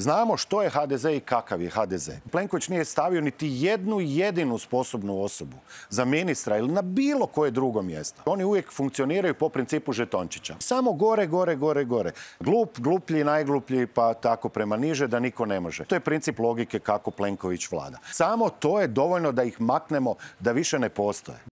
Znamo što je HDZ i kakav je HDZ. Plenković nije stavio niti jednu jedinu sposobnu osobu za ministra ili na bilo koje drugo mjesto. Oni uvijek funkcioniraju po principu žetončića. Samo gore, gore, gore, gore. Glup, gluplji, najgluplji, pa tako prema niže da niko ne može. To je princip logike kako Plenković vlada. Samo to je dovoljno da ih maknemo da više ne postoje.